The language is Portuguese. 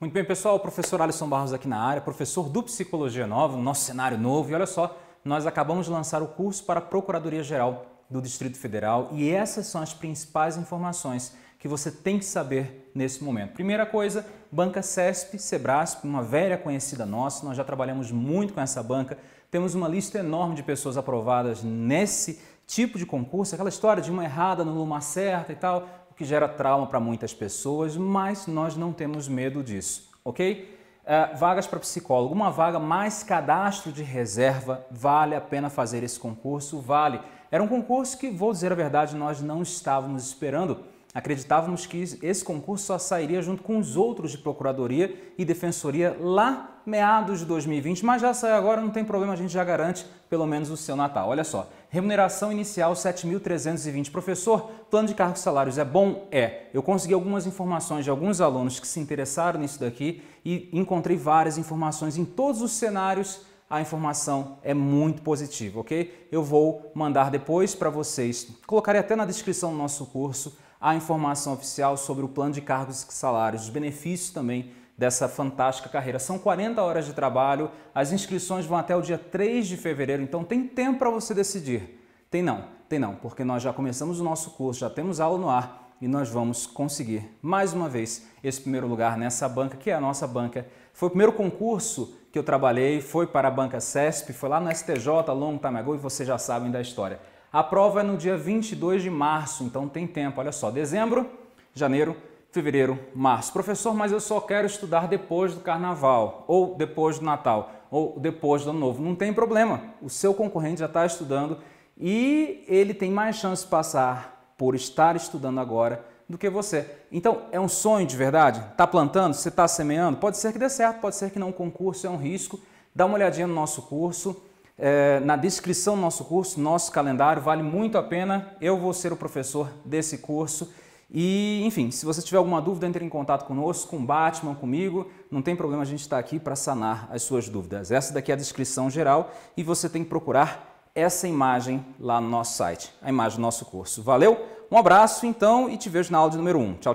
Muito bem, pessoal, o professor Alisson Barros aqui na área, professor do Psicologia Nova, nosso cenário novo. E olha só, nós acabamos de lançar o curso para a Procuradoria Geral do Distrito Federal e essas são as principais informações que você tem que saber nesse momento. Primeira coisa, banca CESP, Sebrasp, uma velha conhecida nossa, nós já trabalhamos muito com essa banca. Temos uma lista enorme de pessoas aprovadas nesse tipo de concurso, aquela história de uma errada no uma certa e tal, que gera trauma para muitas pessoas, mas nós não temos medo disso, ok? Uh, vagas para psicólogo, uma vaga mais cadastro de reserva, vale a pena fazer esse concurso? Vale. Era um concurso que, vou dizer a verdade, nós não estávamos esperando. Acreditávamos que esse concurso só sairia junto com os outros de Procuradoria e Defensoria lá meados de 2020, mas já sai agora, não tem problema, a gente já garante pelo menos o seu Natal. Olha só, remuneração inicial 7.320. Professor, plano de cargos e salários é bom? É. Eu consegui algumas informações de alguns alunos que se interessaram nisso daqui e encontrei várias informações em todos os cenários a informação é muito positiva, ok? Eu vou mandar depois para vocês, colocarei até na descrição do nosso curso a informação oficial sobre o plano de cargos e salários, os benefícios também dessa fantástica carreira. São 40 horas de trabalho, as inscrições vão até o dia 3 de fevereiro, então tem tempo para você decidir. Tem não, tem não, porque nós já começamos o nosso curso, já temos aula no ar e nós vamos conseguir mais uma vez esse primeiro lugar nessa banca, que é a nossa banca. Foi o primeiro concurso que eu trabalhei, foi para a banca CESP, foi lá no STJ, long time ago, e vocês já sabem da história. A prova é no dia 22 de março, então tem tempo. Olha só, dezembro, janeiro, fevereiro, março. Professor, mas eu só quero estudar depois do carnaval, ou depois do Natal, ou depois do Ano Novo. Não tem problema, o seu concorrente já está estudando e ele tem mais chance de passar por estar estudando agora do que você. Então, é um sonho de verdade? Está plantando? Você está semeando? Pode ser que dê certo, pode ser que não. O concurso é um risco. Dá uma olhadinha no nosso curso é, na descrição do nosso curso, nosso calendário, vale muito a pena. Eu vou ser o professor desse curso. E, enfim, se você tiver alguma dúvida, entre em contato conosco, com Batman, comigo. Não tem problema, a gente está aqui para sanar as suas dúvidas. Essa daqui é a descrição geral e você tem que procurar essa imagem lá no nosso site, a imagem do nosso curso. Valeu, um abraço então e te vejo na aula número 1. Tchau, tchau.